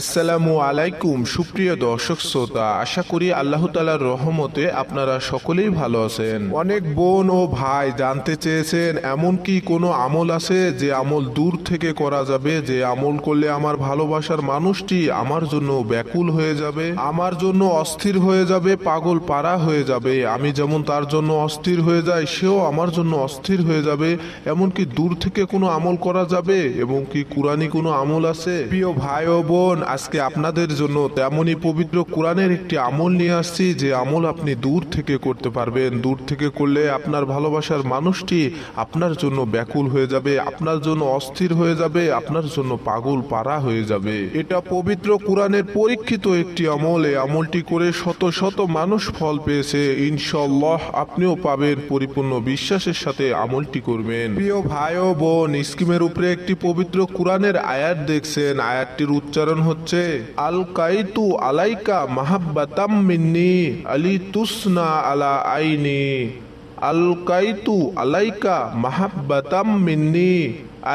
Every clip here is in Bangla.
আসসালামু আলাইকুম সুপ্রিয় দর্শক শ্রোতা আশা করি আল্লাহ তালার রহমতে আপনারা সকলেই ভালো আছেন অনেক বোন ও ভাই জানতে চেয়েছেন এমন কি কোনো আমল আছে যে আমল দূর থেকে করা যাবে যে আমল করলে আমার ভালোবাসার মানুষটি আমার জন্য ব্যাকুল হয়ে যাবে আমার জন্য অস্থির হয়ে যাবে পাগল পাড়া হয়ে যাবে আমি যেমন তার জন্য অস্থির হয়ে যাই সেও আমার জন্য অস্থির হয়ে যাবে এমন কি দূর থেকে কোনো আমল করা যাবে এবং কি কোরআনি কোনো আমল আছে প্রিয় ভাই ও বোন আজকে আপনাদের জন্য তেমনই পবিত্র কোরআনের একটি আমল নিয়ে আসছি যে আমল আপনি দূর থেকে করতে পারবেন দূর থেকে করলে আপনার ভালোবাসার মানুষটি আপনার জন্য ব্যাকুল হয়ে যাবে আপনার জন্য অস্থির হয়ে যাবে আপনার জন্য পাগল পাড়া হয়ে যাবে এটা পবিত্র কোরআনের পরীক্ষিত একটি আমল এই আমলটি করে শত শত মানুষ ফল পেয়েছে ইনশাল্লাহ আপনিও পাবেন পরিপূর্ণ বিশ্বাসের সাথে আমলটি করবেন প্রিয় ভাই ও বোন স্কিমের উপরে একটি পবিত্র কোরআনের আয়াত দেখছেন আয়াতটির উচ্চারণ হচ্ছে আল কাইতু আলাইকা মাহাব্বাতাম মিন্নি আলি তুসনা আলা আইনি আল কাইতু আলাইকা মাহাব্বাতাম মিন্নি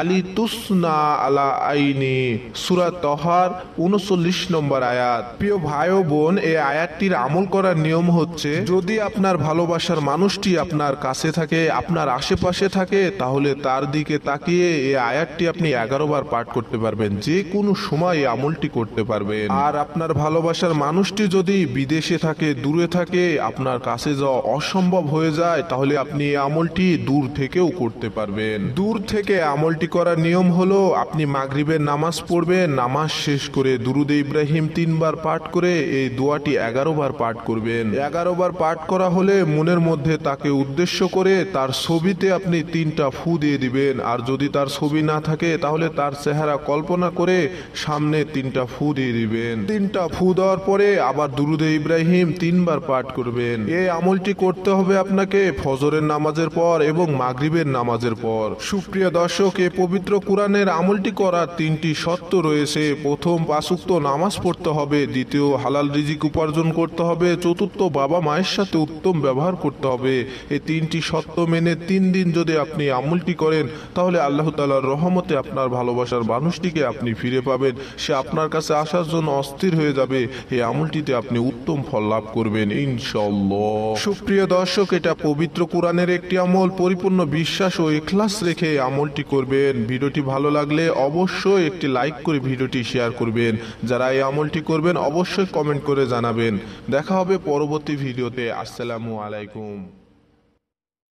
আলী তুসনা আলা আইনি সুরা তহার উনচল্লিশ নম্বর আয়াত প্রিয় ভাই ও বোন এই আয়াতটির আমল করার নিয়ম হচ্ছে যদি আপনার ভালোবাসার মানুষটি আপনার কাছে থাকে আপনার আশেপাশে থাকে তাহলে তার দিকে তাকিয়ে এই আয়াতটি আপনি এগারো বার পাঠ করতে পারবেন যে কোনো সময় এই আমলটি করতে পারবেন আর আপনার ভালোবাসার মানুষটি যদি বিদেশে থাকে দূরে থাকে আপনার কাছে যাওয়া অসম্ভব হয়ে যায় তাহলে আপনি এই আমলটি দূর থেকেও করতে পারবেন দূর থেকে আমলটি আমলটি করার নিয়ম হলো আপনি মাগরিবের নামাজ পড়বেন নামাজ শেষ করে দুরুদে ইব্রাহিম তিনবার পাঠ করে এই দোয়াটি এগারো বার পাঠ করবেন এগারো বার পাঠ করা হলে মনের মধ্যে তাকে উদ্দেশ্য করে তার ছবিতে আপনি তিনটা ফু দিয়ে দিবেন আর যদি তার ছবি না থাকে তাহলে তার চেহারা কল্পনা করে সামনে তিনটা ফু দিয়ে দিবেন তিনটা ফু দেওয়ার পরে আবার দুরুদে ইব্রাহিম তিনবার পাঠ করবেন এই আমলটি করতে হবে আপনাকে ফজরের নামাজের পর এবং মাগরিবের নামাজের পর সুপ্রিয় দর্শক এ পবিত্র কোরআনের আমলটি করার তিনটি শর্ত রয়েছে প্রথম পাশুক্ত নামাজ পড়তে হবে দ্বিতীয় হালাল রিজিক উপার্জন করতে হবে চতুর্থ বাবা মায়ের সাথে উত্তম ব্যবহার করতে হবে এই তিনটি শর্ত মেনে তিন দিন যদি আপনি আমলটি করেন তাহলে আল্লাহ তালার রহমতে আপনার ভালোবাসার মানুষটিকে আপনি ফিরে পাবেন সে আপনার কাছে আসার জন্য অস্থির হয়ে যাবে এই আমলটিতে আপনি উত্তম ফল লাভ করবেন ইনশাল্লাহ সুপ্রিয় দর্শক এটা পবিত্র কোরআনের একটি আমল পরিপূর্ণ বিশ্বাস ও এখলাস রেখে আমলটি করবেন করবেন ভিডিওটি ভালো লাগলে অবশ্যই একটি লাইক করে ভিডিওটি শেয়ার করবেন যারা এই আমলটি করবেন অবশ্যই কমেন্ট করে জানাবেন দেখা হবে পরবর্তী ভিডিওতে আসসালামু আলাইকুম